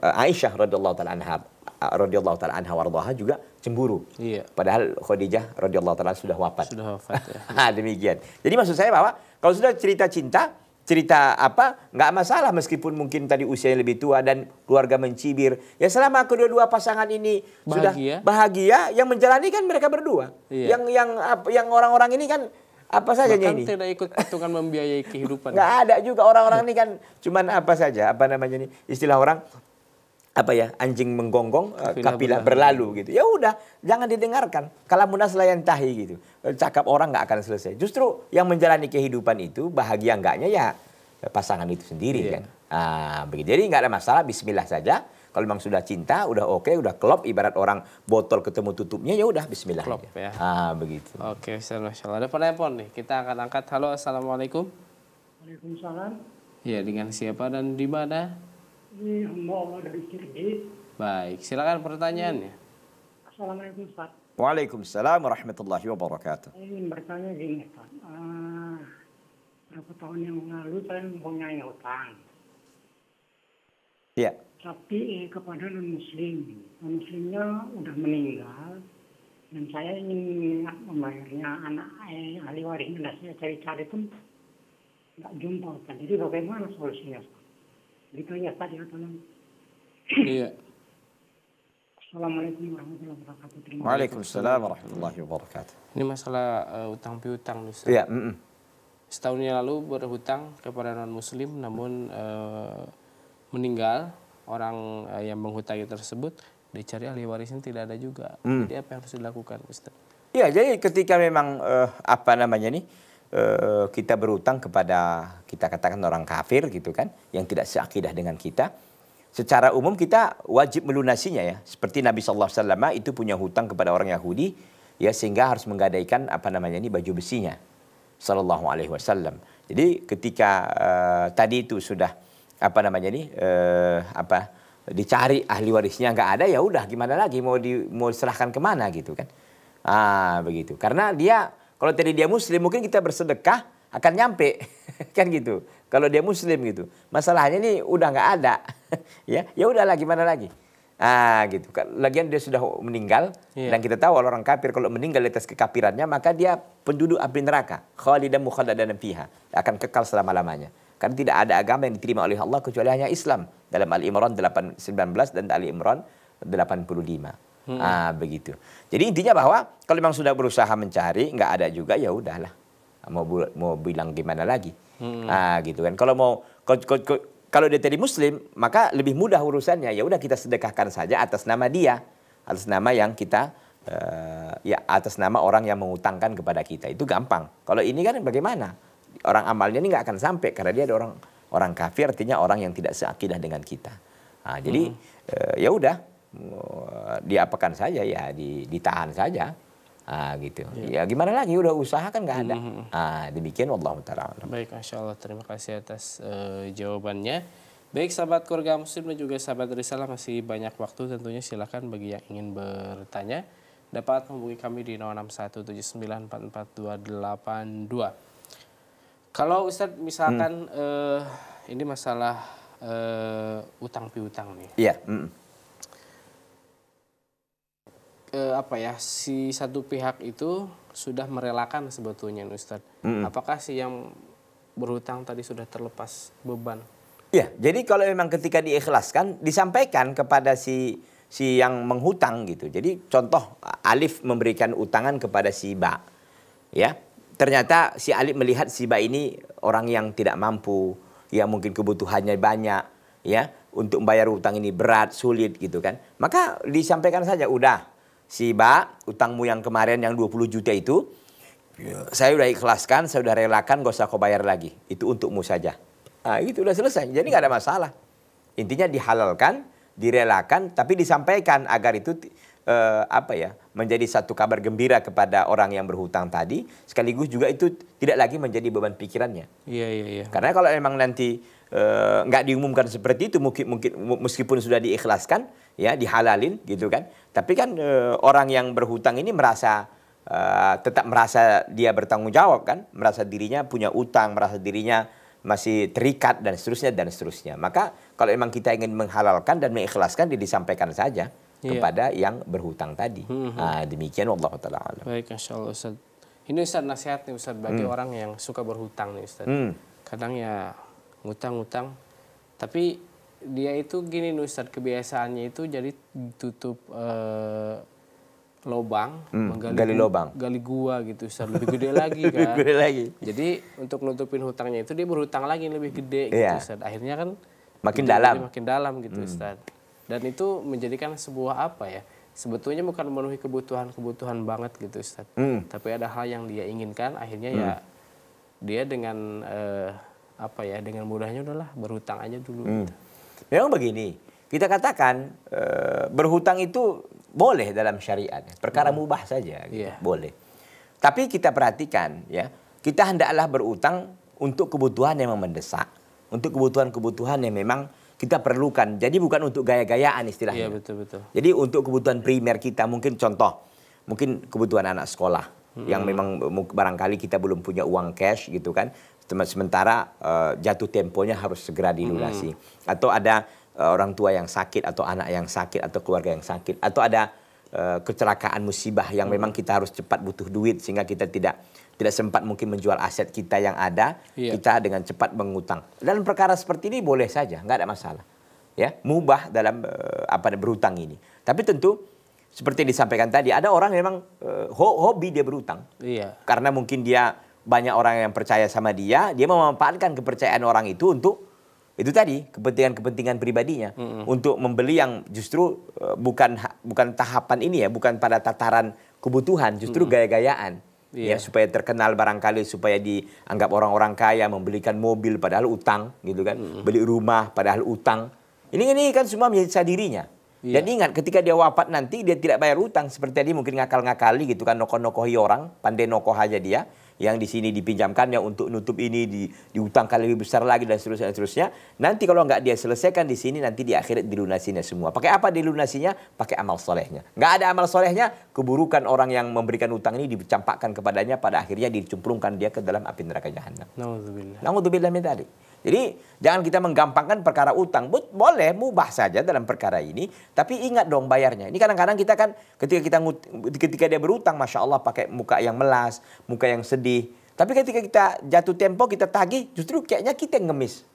Aisyah radhiyallahu taala anha radhiyallahu taala anha wardaha juga cemburu. Iya. Padahal Khadijah radhiyallahu taala sudah wafat. Sudah wafat ya. Demikian. Jadi maksud saya bahwa kalau sudah cerita cinta, cerita apa nggak masalah meskipun mungkin tadi usianya lebih tua dan keluarga mencibir. Ya selama kedua-dua pasangan ini bahagia. sudah bahagia, yang menjalani kan mereka berdua. Iya. Yang yang yang orang-orang ini kan apa saja ini tidak ikut hitungan membiayai kehidupan nggak ada juga orang-orang ini kan cuman apa saja apa namanya ini? istilah orang apa ya anjing menggonggong eh, kapilah, berlalu gitu ya udah jangan didengarkan kalau munas layan tahi gitu eh, cakap orang nggak akan selesai justru yang menjalani kehidupan itu bahagia enggaknya ya, ya pasangan itu sendiri iya. kan ah begitu jadi nggak ada masalah Bismillah saja kalau memang sudah cinta udah oke okay, udah klop ibarat orang botol ketemu tutupnya ya udah Bismillah klop ya ah begitu oke selamat sore ada penelpon nih kita akan angkat halo assalamualaikum Waalaikumsalam ya dengan siapa dan di mana Baik, silakan pertanyaannya. Assalamualaikum Ustaz. Waalaikumsalam warahmatullahi wabarakatuh. Saya ingin bertanya gini Ustaz. Uh, berapa tahun yang lalu saya mempunyai utang. Iya. Tapi eh, kepada non-muslim. Non-muslimnya udah meninggal. Dan saya ingin membayarnya anak eh, ahli warisnya. Dan saya cari-cari pun nggak jumpa Ustaz. Jadi bagaimana solusinya Ustaz? Ditanya Pak ya tolong. Iya. Assalamualaikum warahmatullahi wabarakatuh. Waalaikumsalam warahmatullahi wabarakatuh. Ini masalah uh, eh, utang piutang nih. Iya. Mm -mm. Setahun yang lalu berhutang kepada non Muslim, namun uh, meninggal orang uh, yang menghutangi tersebut dicari ahli warisnya tidak ada juga. Mm. Jadi apa yang harus dilakukan, Ustaz? Iya, jadi ketika memang uh, apa namanya nih? Eh, kita berutang kepada kita katakan orang kafir gitu kan yang tidak seakidah dengan kita secara umum kita wajib melunasinya ya seperti Nabi SAW itu punya hutang kepada orang Yahudi ya sehingga harus menggadaikan apa namanya ini baju besinya Sallallahu Alaihi Wasallam jadi ketika uh, tadi itu sudah apa namanya ini uh, apa dicari ahli warisnya nggak ada ya udah gimana lagi mau di mau diserahkan kemana gitu kan ah begitu karena dia kalau tadi dia muslim mungkin kita bersedekah akan nyampe kan gitu. Kalau dia muslim gitu. Masalahnya ini udah nggak ada. ya, ya udahlah gimana lagi. Ah gitu. Lagian dia sudah meninggal yeah. dan kita tahu orang kafir kalau meninggal di atas kekafirannya maka dia penduduk api neraka. Khalidan dan fiha. Akan kekal selama-lamanya. Karena tidak ada agama yang diterima oleh Allah kecuali hanya Islam. Dalam Al-Imran 819 dan Al-Imran 85. Hmm. Ah, begitu. Jadi intinya bahwa kalau memang sudah berusaha mencari nggak ada juga ya udahlah. Mau mau bilang gimana lagi. Hmm. Ah, gitu kan. Kalau mau kalau, kalau, kalau dia tadi muslim, maka lebih mudah urusannya. Ya udah kita sedekahkan saja atas nama dia, atas nama yang kita uh, ya atas nama orang yang mengutangkan kepada kita. Itu gampang. Kalau ini kan bagaimana? Orang amalnya ini nggak akan sampai karena dia ada orang orang kafir artinya orang yang tidak seakidah dengan kita. Nah, jadi hmm. uh, ya udah diapakan saja ya di, ditahan saja ah gitu ya, ya gimana lagi udah usaha kan nggak ada mm-hmm. ah, demikian Allah taala baik masya Allah terima kasih atas uh, jawabannya baik sahabat keluarga muslim dan juga sahabat risalah masih banyak waktu tentunya silahkan bagi yang ingin bertanya dapat menghubungi kami di 0617944282 kalau Ustadz misalkan hmm. uh, ini masalah uh, utang piutang nih iya mm eh, apa ya si satu pihak itu sudah merelakan sebetulnya Ustadz. -hmm. Apakah si yang berhutang tadi sudah terlepas beban? Ya, jadi kalau memang ketika diikhlaskan disampaikan kepada si si yang menghutang gitu. Jadi contoh Alif memberikan utangan kepada si Ba. Ya. Ternyata si Alif melihat si Ba ini orang yang tidak mampu, yang mungkin kebutuhannya banyak, ya. Untuk membayar utang ini berat, sulit gitu kan. Maka disampaikan saja udah si Ba, utangmu yang kemarin yang 20 juta itu, ya, saya udah ikhlaskan, saya udah relakan, gak usah kau bayar lagi. Itu untukmu saja. Nah, itu udah selesai. Jadi nggak ada masalah. Intinya dihalalkan, direlakan, tapi disampaikan agar itu eh, apa ya menjadi satu kabar gembira kepada orang yang berhutang tadi. Sekaligus juga itu tidak lagi menjadi beban pikirannya. Iya iya iya. Karena kalau emang nanti eh, nggak eh, diumumkan seperti itu, mungkin mungkin meskipun sudah diikhlaskan, ya dihalalin gitu kan. Tapi kan e, orang yang berhutang ini merasa e, tetap merasa dia bertanggung jawab kan, merasa dirinya punya utang, merasa dirinya masih terikat dan seterusnya dan seterusnya. Maka kalau memang kita ingin menghalalkan dan mengikhlaskan, dia disampaikan saja iya. kepada yang berhutang tadi. Hmm, -hmm. nah, demikian Allah taala. Baik, Insyaallah Ustaz. Ini Ustaz nasihat nih Ustaz bagi hmm. orang yang suka berhutang nih Ustaz. Hmm. Kadang ya ngutang-ngutang, tapi dia itu gini Ustaz kebiasaannya itu jadi tutup uh, eh, lobang hmm, menggali gali lubang gali gua gitu Ustaz lebih gede lagi kan lebih gede lagi jadi untuk nutupin hutangnya itu dia berhutang lagi lebih gede gitu yeah. Ustaz akhirnya kan makin dalam makin dalam gitu hmm. Ustaz dan itu menjadikan sebuah apa ya sebetulnya bukan memenuhi kebutuhan-kebutuhan banget gitu Ustaz hmm. tapi ada hal yang dia inginkan akhirnya hmm. ya dia dengan uh, apa ya dengan mudahnya udahlah berhutang aja dulu hmm. gitu Memang begini, kita katakan uh, berhutang itu boleh dalam syariat, perkara hmm. mubah saja, gitu. yeah. boleh. Tapi kita perhatikan ya, kita hendaklah berutang untuk kebutuhan yang mendesak, untuk kebutuhan-kebutuhan yang memang kita perlukan. Jadi bukan untuk gaya-gayaan istilahnya. Yeah, betul betul. Jadi untuk kebutuhan primer kita mungkin contoh mungkin kebutuhan anak sekolah hmm. yang memang barangkali kita belum punya uang cash gitu kan sementara uh, jatuh temponya harus segera dilunasi. Hmm. Atau ada uh, orang tua yang sakit atau anak yang sakit atau keluarga yang sakit atau ada uh, kecelakaan musibah yang hmm. memang kita harus cepat butuh duit sehingga kita tidak tidak sempat mungkin menjual aset kita yang ada, yeah. kita dengan cepat mengutang. Dalam perkara seperti ini boleh saja, nggak ada masalah. Ya, mubah dalam uh, apa berutang ini. Tapi tentu seperti disampaikan tadi, ada orang memang uh, hobi dia berutang yeah. Karena mungkin dia banyak orang yang percaya sama dia, dia memanfaatkan kepercayaan orang itu untuk itu tadi kepentingan-kepentingan pribadinya mm -hmm. untuk membeli yang justru eh, bukan bukan tahapan ini ya, bukan pada tataran kebutuhan, justru mm -hmm. gaya-gayaan. Yeah. Ya iya. supaya terkenal barangkali supaya dianggap orang-orang kaya membelikan mobil padahal utang gitu kan, mm -hmm. beli rumah padahal utang. Ini ini kan semua menjadi sadirinya Yeah. Dan ingat ketika dia wafat nanti dia tidak bayar utang seperti tadi mungkin ngakal-ngakali gitu kan noko nokohi orang, pandai noko aja dia yang di sini dipinjamkannya untuk nutup ini di, diutangkan lebih besar lagi dan seterusnya dan seterusnya. Nanti kalau nggak dia selesaikan di sini nanti di akhirat dilunasinya semua. Pakai apa dilunasinya? Pakai amal solehnya. Nggak ada amal solehnya, keburukan orang yang memberikan utang ini dicampakkan kepadanya pada akhirnya dicemplungkan dia ke dalam api neraka jahanam. Nauzubillah. Nauzubillah min jadi jangan kita menggampangkan perkara utang. Boleh mubah saja dalam perkara ini, tapi ingat dong bayarnya. Ini kadang-kadang kita kan ketika kita ketika dia berutang, masya Allah pakai muka yang melas, muka yang sedih. Tapi ketika kita jatuh tempo, kita tagih, justru kayaknya kita yang ngemis.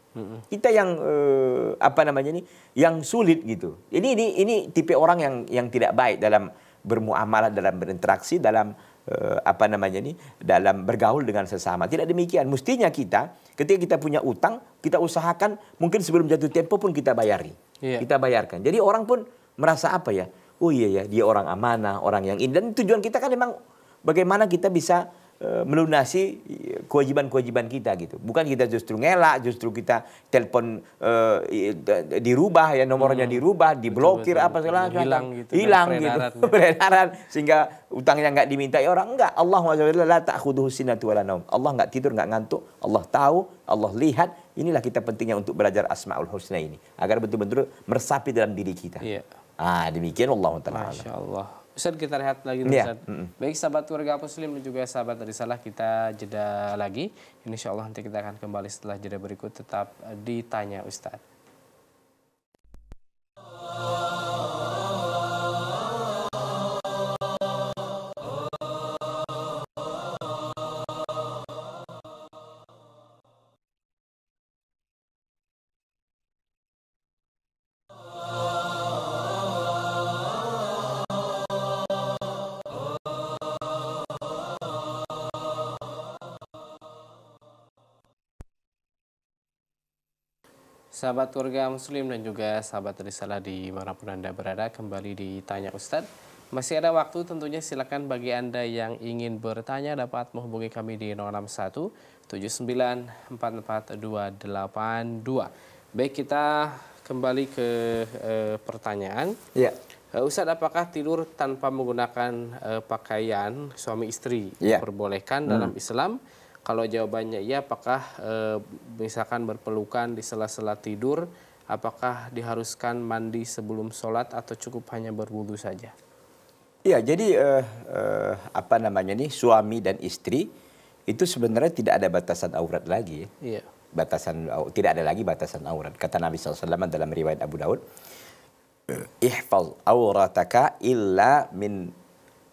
Kita yang eh, apa namanya ini, yang sulit gitu. Ini ini ini tipe orang yang yang tidak baik dalam bermuamalah, dalam berinteraksi, dalam eh, apa namanya ini, dalam bergaul dengan sesama. Tidak demikian. Mestinya kita Ketika kita punya utang, kita usahakan mungkin sebelum jatuh tempo pun kita bayari. Yeah. Kita bayarkan. Jadi orang pun merasa apa ya? Oh iya ya, dia orang amanah, orang yang ini. Dan tujuan kita kan memang bagaimana kita bisa Eh, melunasi kewajiban-kewajiban kita gitu. Bukan kita justru ngelak, justru kita telepon uh, dirubah ya nomornya hmm. dirubah, diblokir apa segala Hilang gitu. Kan, Hilang gitu, gitu. Peredaran sehingga utangnya nggak ya orang enggak. Allah Subhanahu wa Allah nggak tidur, nggak ngantuk. Allah tahu, Allah lihat. Inilah kita pentingnya untuk belajar Asmaul Husna ini agar betul-betul meresapi dalam diri kita. Iya. Ah, demikian Allah taala. Masyaallah. Allah. Ustaz kita rehat lagi iya. Ustaz. Ya. Baik sahabat warga muslim dan juga sahabat dari kita jeda lagi. Insya Allah nanti kita akan kembali setelah jeda berikut tetap ditanya Ustaz. Oh. Sahabat keluarga muslim dan juga sahabat risalah di manapun Anda berada kembali ditanya Ustadz. Masih ada waktu tentunya silakan bagi Anda yang ingin bertanya dapat menghubungi kami di 061 79 282. Baik kita kembali ke e, pertanyaan. Ya. Eh, Ustadz apakah tidur tanpa menggunakan e, pakaian suami istri ya. diperbolehkan hmm. dalam Islam? Kalau jawabannya iya, apakah e, misalkan berpelukan di sela-sela tidur, apakah diharuskan mandi sebelum sholat atau cukup hanya berwudu saja? Iya jadi e, e, apa namanya nih suami dan istri itu sebenarnya tidak ada batasan aurat lagi. Ya. Iya. Batasan tidak ada lagi batasan aurat. Kata Nabi SAW dalam riwayat Abu Daud, ihfal aurataka illa min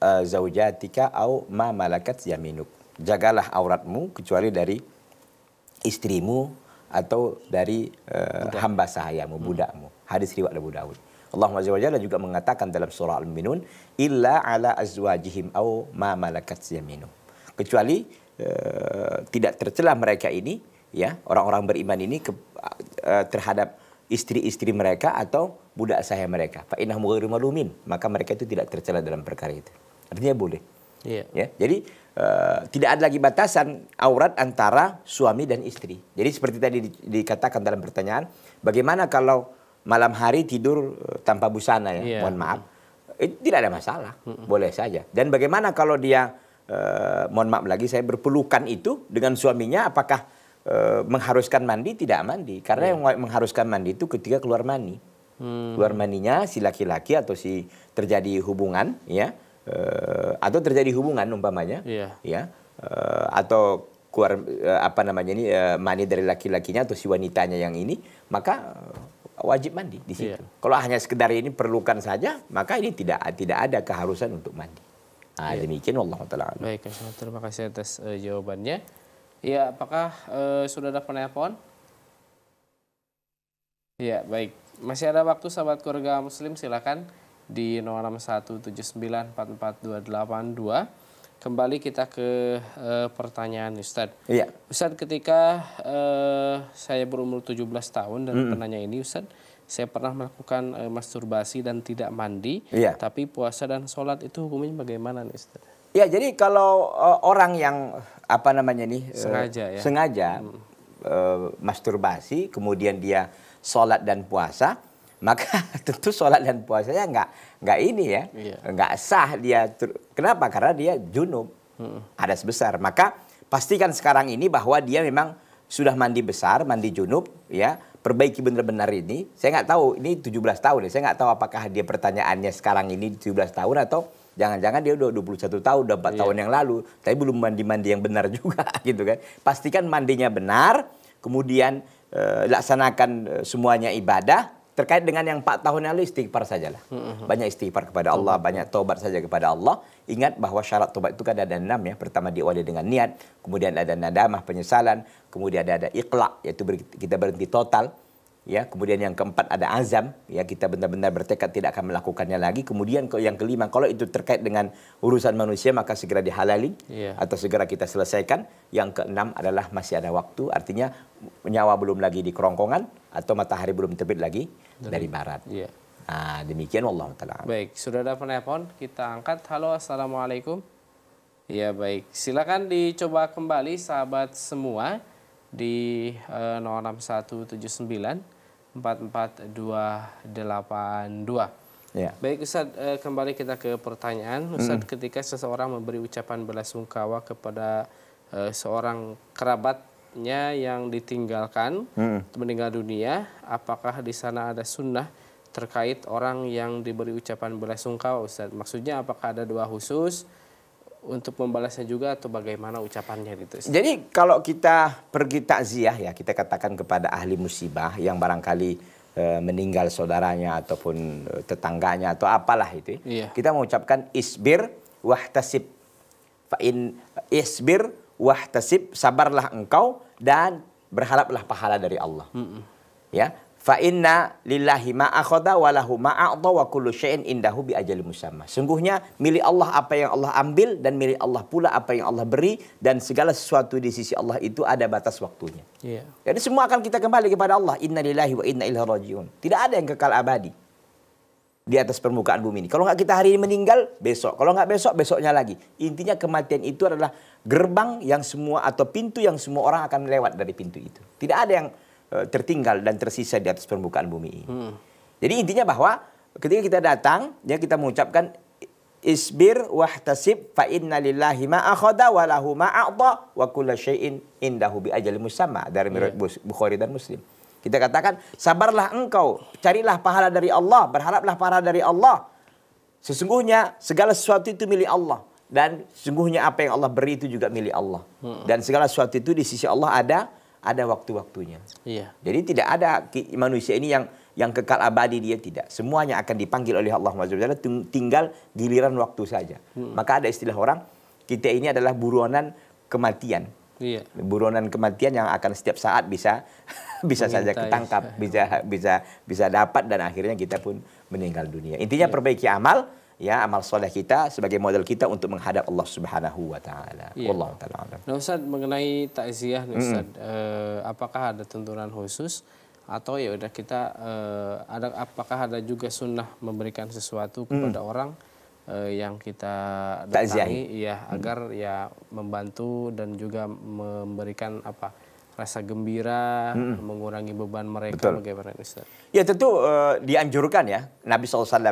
zaujatika au ma malakat yaminuk jagalah auratmu kecuali dari istrimu atau dari uh, hamba sahayamu, hmm. budakmu. Hadis riwayat Abu Dawud. Allah Jalla juga mengatakan dalam surah Al-Minun, "Illa ala azwajihim aw ma malakat yaminu." Kecuali uh, tidak tercela mereka ini, ya, orang-orang beriman ini ke, uh, terhadap istri-istri mereka atau budak sahaya mereka. Fa innahum ghairu maka mereka itu tidak tercela dalam perkara itu. Artinya boleh. Yeah. Ya. Jadi Eh, tidak ada lagi batasan aurat antara suami dan istri. Jadi seperti tadi di, dikatakan dalam pertanyaan, bagaimana kalau malam hari tidur eh, tanpa busana ya? Yeah. Mohon maaf, itu eh, tidak ada masalah, boleh saja. Dan bagaimana kalau dia, uh, mohon maaf lagi, saya berpelukan itu dengan suaminya, apakah uh, mengharuskan mandi? Tidak mandi, karena yeah. yang mengharuskan mandi itu ketika keluar mani. Hmm. Keluar maninya si laki-laki atau si terjadi hubungan, ya uh, atau terjadi hubungan umpamanya yeah. ya uh, atau keluar uh, apa namanya ini uh, mani dari laki-lakinya atau si wanitanya yang ini maka wajib mandi di situ. Yeah. Kalau hanya sekedar ini perlukan saja maka ini tidak tidak ada keharusan untuk mandi. Nah, yeah. demikian Allah taala. Baik, terima kasih atas uh, jawabannya. Ya, apakah uh, sudah ada penelpon? Ya, baik. Masih ada waktu sahabat keluarga muslim silakan di 0617944282. Kembali kita ke e, pertanyaan Ustadz. Iya. Ustadz ketika e, saya berumur 17 tahun dan mm -hmm. penanya ini Ustadz saya pernah melakukan e, masturbasi dan tidak mandi, iya. tapi puasa dan sholat itu hukumnya bagaimana nih Ustaz? Ya jadi kalau e, orang yang apa namanya nih sengaja e, ya sengaja hmm. e, masturbasi kemudian dia sholat dan puasa maka tentu sholat dan puasanya nggak nggak ini ya nggak iya. nggak sah dia kenapa karena dia junub hmm. sebesar sebesar maka pastikan sekarang ini bahwa dia memang sudah mandi besar mandi junub ya perbaiki benar-benar ini saya nggak tahu ini 17 tahun ya saya nggak tahu apakah dia pertanyaannya sekarang ini 17 tahun atau Jangan-jangan dia udah 21 tahun, udah 4 yeah. tahun yang lalu, tapi belum mandi-mandi yang benar juga gitu kan. Pastikan mandinya benar, kemudian eh, laksanakan eh, semuanya ibadah, Terkait dengan yang 4 tahun lalu istighfar sajalah. lah hmm Banyak istighfar kepada Allah, hmm banyak tobat saja kepada Allah. Ingat bahwa syarat tobat itu kan ada enam ya. Pertama diawali dengan niat, kemudian ada nadamah penyesalan, kemudian ada, ada iqla yaitu kita berhenti total ya kemudian yang keempat ada azam ya kita benar-benar bertekad tidak akan melakukannya lagi kemudian yang kelima kalau itu terkait dengan urusan manusia maka segera dihalali yeah. atau segera kita selesaikan yang keenam adalah masih ada waktu artinya nyawa belum lagi di kerongkongan atau matahari belum terbit lagi dari, dari barat yeah. nah, demikian Allah taala baik sudah ada penelpon kita angkat halo assalamualaikum ya baik silakan dicoba kembali sahabat semua di uh, 06179 44282. Ya. Baik Ustaz, eh, kembali kita ke pertanyaan. Ustaz, hmm. ketika seseorang memberi ucapan belasungkawa kepada eh, seorang kerabatnya yang ditinggalkan, hmm. meninggal dunia, apakah di sana ada sunnah terkait orang yang diberi ucapan belasungkawa Ustaz? Maksudnya apakah ada doa khusus? untuk membalasnya juga atau bagaimana ucapannya gitu. Jadi kalau kita pergi takziah ya kita katakan kepada ahli musibah yang barangkali e, meninggal saudaranya ataupun eh, tetangganya atau apalah itu. Ya, iya. Kita mengucapkan isbir wah tasib in isbir tasib sabarlah engkau dan berharaplah pahala dari Allah. Mm -mm. Ya, Fa inna lillahi ma akhadha wa lahu ma a'ta wa kullu syai'in indahu bi ajalin musamma. Sungguhnya milik Allah apa yang Allah ambil dan milik Allah pula apa yang Allah beri dan segala sesuatu di sisi Allah itu ada batas waktunya. Yeah. Jadi semua akan kita kembali kepada Allah. Inna lillahi wa inna ilaihi rajiun. Tidak ada yang kekal abadi di atas permukaan bumi ini. Kalau nggak kita hari ini meninggal, besok. Kalau nggak besok, besoknya lagi. Intinya kematian itu adalah gerbang yang semua atau pintu yang semua orang akan lewat dari pintu itu. Tidak ada yang Eh, tertinggal dan tersisa di atas permukaan bumi ini. Hmm. Jadi intinya bahwa ketika kita datang, ya kita mengucapkan isbir wahtasib fa inna lillahi ma akhadha wa lahu ma a'ta wa kullu syai'in indahu bi ajali musamma dari yeah. Iya. Bukhari dan Muslim. Kita katakan sabarlah engkau, carilah pahala dari Allah, berharaplah pahala dari Allah. Sesungguhnya segala sesuatu itu milik Allah dan sesungguhnya apa yang Allah beri itu juga milik Allah. Hmm. Dan segala sesuatu itu di sisi Allah ada ada waktu-waktunya. Iya. Jadi tidak ada manusia ini yang yang kekal abadi dia tidak. Semuanya akan dipanggil oleh Allah Subhanahu tinggal giliran waktu saja. Hmm. Maka ada istilah orang kita ini adalah buruanan kematian. Iya. Buronan kematian yang akan setiap saat bisa bisa Mengintai. saja ketangkap, bisa bisa bisa dapat dan akhirnya kita pun meninggal dunia. Intinya iya. perbaiki amal ya amal soleh kita sebagai model kita untuk menghadap Allah Subhanahu wa taala. Ya. Allah taala. Nah, Ustaz mengenai takziah nih Ustaz, mm. eh, apakah ada tuntunan khusus atau ya udah kita eh, ada apakah ada juga sunnah memberikan sesuatu mm. kepada mm. orang eh, yang kita datangi ya agar mm. ya membantu dan juga memberikan apa rasa gembira, mm -hmm. mengurangi beban mereka Betul. bagaimana Ustaz? Ya tentu uh, dianjurkan ya Nabi SAW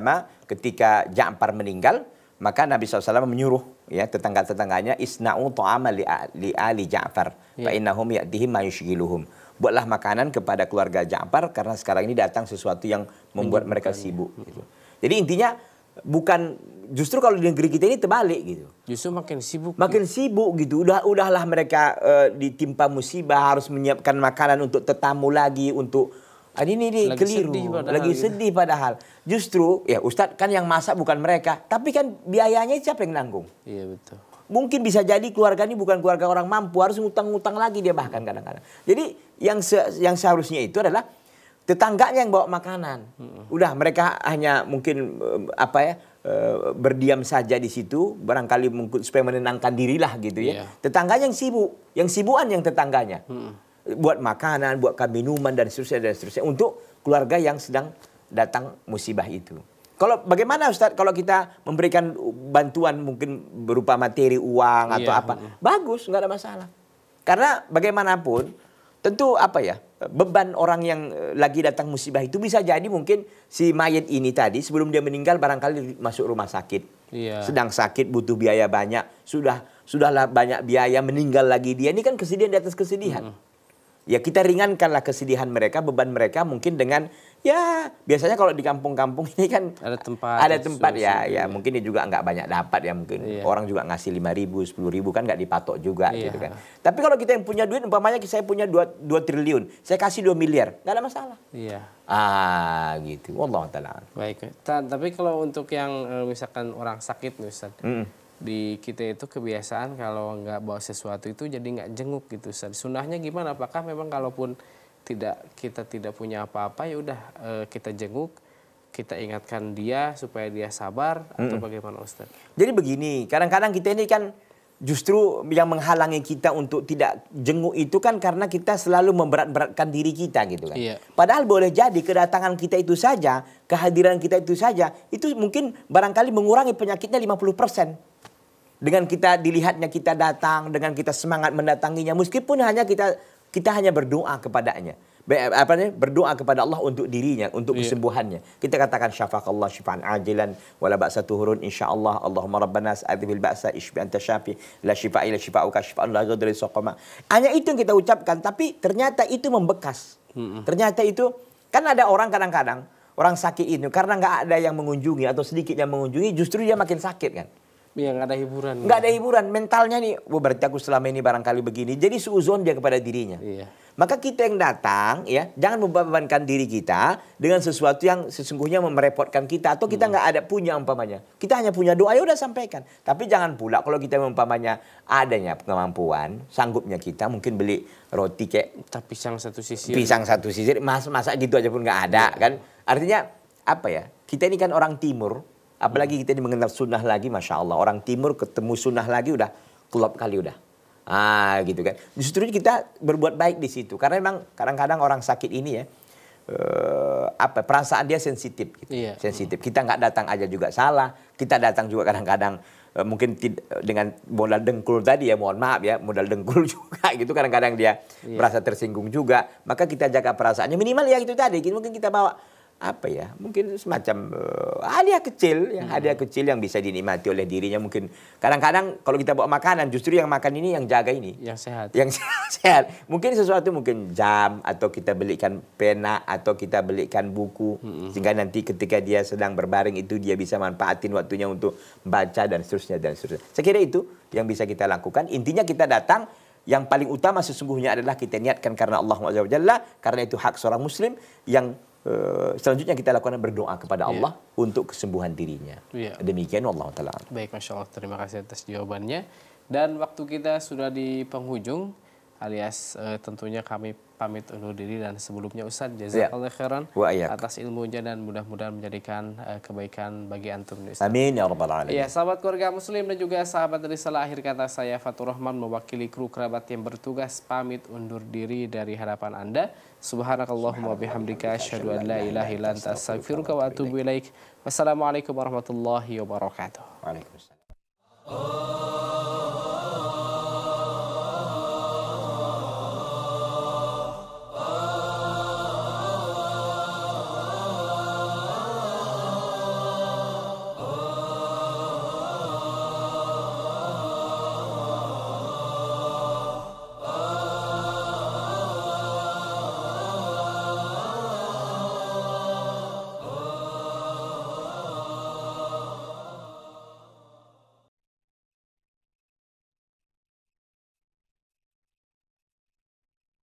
ketika Ja'far meninggal maka Nabi SAW menyuruh ya tetangga-tetangganya isna'u ta'ama li, li ali Ja'far yeah. innahum ya'tihim ma Buatlah makanan kepada keluarga Ja'far karena sekarang ini datang sesuatu yang membuat mereka sibuk gitu. Jadi intinya bukan justru kalau di negeri kita ini terbalik gitu. Justru makin sibuk. Makin gitu. sibuk gitu. Udah udahlah mereka uh, ditimpa musibah harus menyiapkan makanan untuk tetamu lagi untuk ah, ini ini lagi keliru, sedih padahal, lagi gitu. sedih padahal. Justru ya Ustadz kan yang masak bukan mereka, tapi kan biayanya siapa yang nanggung? Iya betul. Mungkin bisa jadi keluarga ini bukan keluarga orang mampu, harus ngutang-ngutang lagi dia bahkan kadang-kadang. Jadi yang se yang seharusnya itu adalah tetangganya yang bawa makanan. Hmm. Udah mereka hanya mungkin apa ya eh, berdiam saja di situ barangkali mungkin supaya menenangkan dirilah gitu ya. Yeah. Tetangganya yang sibuk, yang sibuan yang tetangganya. Hmm. Buat makanan, buat minuman dan seterusnya dan seterusnya untuk keluarga yang sedang datang musibah itu. Kalau bagaimana Ustadz kalau kita memberikan bantuan mungkin berupa materi uang atau iya. apa, bagus nggak ada masalah. Karena bagaimanapun tentu apa ya beban orang yang eh, lagi datang musibah itu bisa jadi mungkin si mayat ini tadi sebelum dia meninggal barangkali masuk rumah sakit. Iya. Sedang sakit butuh biaya banyak, sudah sudahlah banyak biaya meninggal lagi dia ini kan kesedihan di atas kesedihan. Mm -hmm. Ya kita ringankanlah kesedihan mereka, beban mereka mungkin dengan Ya, biasanya kalau di kampung-kampung ini kan ada tempat, ada tempat ya, ya, ya mungkin dia juga nggak banyak dapat ya mungkin iya. orang juga ngasih lima ribu, sepuluh ribu kan nggak dipatok juga iya. gitu kan. Tapi kalau kita yang punya duit, umpamanya saya punya dua, dua triliun, saya kasih dua miliar, nggak ada masalah. Iya. Ah gitu, Allah taala. Baik, Ta tapi kalau untuk yang eh, misalkan orang sakit Ustaz, di kita itu kebiasaan kalau nggak bawa sesuatu itu jadi nggak jenguk gitu Ustaz. Sunahnya gimana? Apakah memang kalaupun tidak kita tidak punya apa-apa ya udah uh, kita jenguk kita ingatkan dia supaya dia sabar mm atau bagaimana Ustaz? Jadi begini, kadang-kadang kita ini kan justru yang menghalangi kita untuk tidak jenguk itu kan karena kita selalu memberat-beratkan diri kita gitu kan. Iya. Padahal boleh jadi kedatangan kita itu saja, kehadiran kita itu saja, itu mungkin barangkali mengurangi penyakitnya 50%. Dengan kita dilihatnya kita datang, dengan kita semangat mendatanginya, meskipun hanya kita kita hanya berdoa kepadanya. Apa nih? Berdoa kepada Allah untuk dirinya, untuk yeah. kesembuhannya. Kita katakan Allah syifaan ajilan wala ba'sa tuhurun insyaallah. Allahumma rabbana sa'atil ba'sa isbi anta syafi la syifaa illa syifauka syifaan la ghadri saqama. Hanya itu yang kita ucapkan tapi ternyata itu membekas. Mm -hmm. Ternyata itu kan ada orang kadang-kadang orang sakit itu karena nggak ada yang mengunjungi atau sedikit yang mengunjungi justru dia makin sakit kan. Iya nggak ada hiburan. Gak ada hiburan. Mentalnya nih, oh, berarti aku selama ini barangkali begini. Jadi suzon dia kepada dirinya. Iya. Maka kita yang datang ya, jangan membebankan diri kita dengan sesuatu yang sesungguhnya merepotkan kita atau kita hmm. nggak hmm. ada punya umpamanya. Kita hanya punya doa ya udah sampaikan. Tapi jangan pula kalau kita umpamanya adanya kemampuan, sanggupnya kita mungkin beli roti kayak Tapi pisang satu sisi. Pisang satu sisi, mas masak gitu aja pun nggak ada iya. kan. Artinya apa ya? Kita ini kan orang timur, Apalagi kita ini mengenal sunnah lagi, masya Allah. Orang timur ketemu sunnah lagi udah kelop kali udah. Ah gitu kan. Justru kita berbuat baik di situ. Karena memang kadang-kadang orang sakit ini ya, uh, apa perasaan dia sensitif gitu. Iya. Sensitif. Kita nggak datang aja juga salah. Kita datang juga kadang-kadang uh, mungkin eh, dengan modal dengkul tadi ya, mohon maaf ya, modal dengkul juga gitu kadang-kadang dia iya. merasa tersinggung juga. Maka kita jaga perasaannya minimal ya gitu tadi. Mungkin kita bawa apa ya mungkin semacam uh, hadiah kecil yang hmm. hadiah kecil yang bisa dinikmati oleh dirinya mungkin kadang-kadang kalau kita bawa makanan justru yang makan ini yang jaga ini yang sehat yang sehat mungkin sesuatu mungkin jam atau kita belikan pena atau kita belikan buku hmm. sehingga nanti ketika dia sedang berbaring itu dia bisa manfaatin waktunya untuk baca dan seterusnya dan seterusnya saya kira itu yang bisa kita lakukan intinya kita datang yang paling utama sesungguhnya adalah kita niatkan karena Allah SWT, karena itu hak seorang muslim yang Eh, selanjutnya kita lakukan berdoa kepada iya. Allah untuk kesembuhan dirinya. Yeah. Demikian Allah taala. Baik, Masya Allah. Terima kasih atas jawabannya. Dan waktu kita sudah di penghujung alias uh, tentunya kami pamit undur diri dan sebelumnya Ustaz jazakallah ya. khairan atas ilmunya dan mudah-mudahan menjadikan uh, kebaikan bagi antum Ustaz. Amin ya rabbal alamin. Ya, sahabat keluarga muslim dan juga sahabat risalah akhir kata saya Fatur Rahman mewakili kru kerabat yang bertugas pamit undur diri dari hadapan Anda. Subhanakallahumma bihamdika asyhadu an la ilaha illa anta astaghfiruka wa atubu ilaik. Wassalamualaikum warahmatullahi wabarakatuh. Waalaikumsalam. Oh.